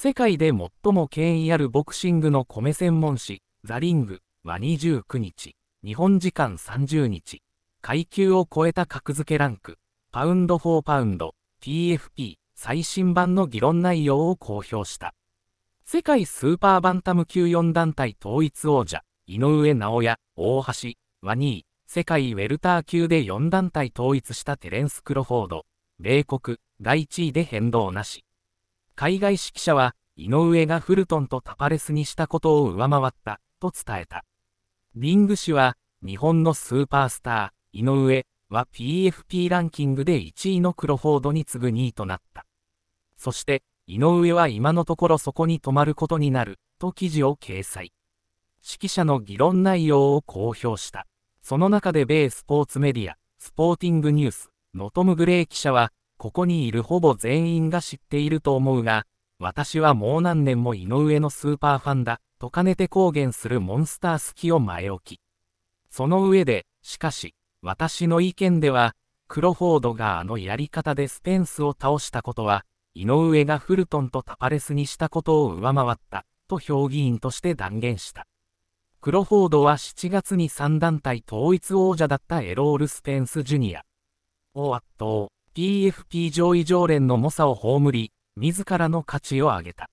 世界で最も権威あるボクシングの米専門誌、ザ・リングは29日、日本時間30日、階級を超えた格付けランク、パウンド・フォー・パウンド、TFP 最新版の議論内容を公表した。世界スーパーバンタム級4団体統一王者、井上直也、大橋、ワニー、世界ウェルター級で4団体統一したテレンス・クロフォード、米国、第1位で変動なし。海外指揮者は、井上がフルトンとタパレスにしたことを上回った、と伝えた。リング氏は、日本のスーパースター、井上は PFP ランキングで1位のクロフォードに次ぐ2位となった。そして、井上は今のところそこに止まることになる、と記事を掲載。指揮者の議論内容を公表した。その中で米スポーツメディア、スポーティングニュースノトム・グレイ記者は、ここにいるほぼ全員が知っていると思うが、私はもう何年も井上のスーパーファンだ、とかねて公言するモンスター好きを前置き。その上で、しかし、私の意見では、クロフォードがあのやり方でスペンスを倒したことは、井上がフルトンとタパレスにしたことを上回った、と評議員として断言した。クロフォードは7月に3団体統一王者だったエロール・スペンス・ジュニアを圧倒。PFP 上位常連の猛者を葬り、自らの価値を上げた。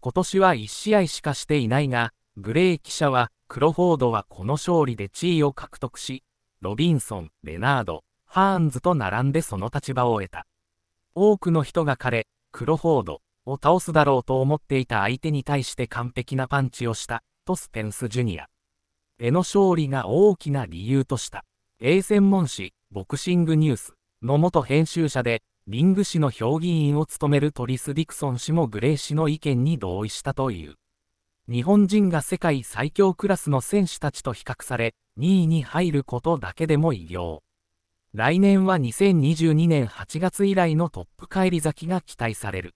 今年は1試合しかしていないが、グレー記者は、クロフォードはこの勝利で地位を獲得し、ロビンソン、レナード、ハーンズと並んでその立場を得た。多くの人が彼、クロフォードを倒すだろうと思っていた相手に対して完璧なパンチをした、とスペンス・ジュニア。絵の勝利が大きな理由とした。英専門誌、ボクシングニュース。の元編集者で、リング氏の評議員を務めるトリス・ディクソン氏もグレイ氏の意見に同意したという。日本人が世界最強クラスの選手たちと比較され、2位に入ることだけでも偉業。来年は2022年8月以来のトップ返り咲きが期待される。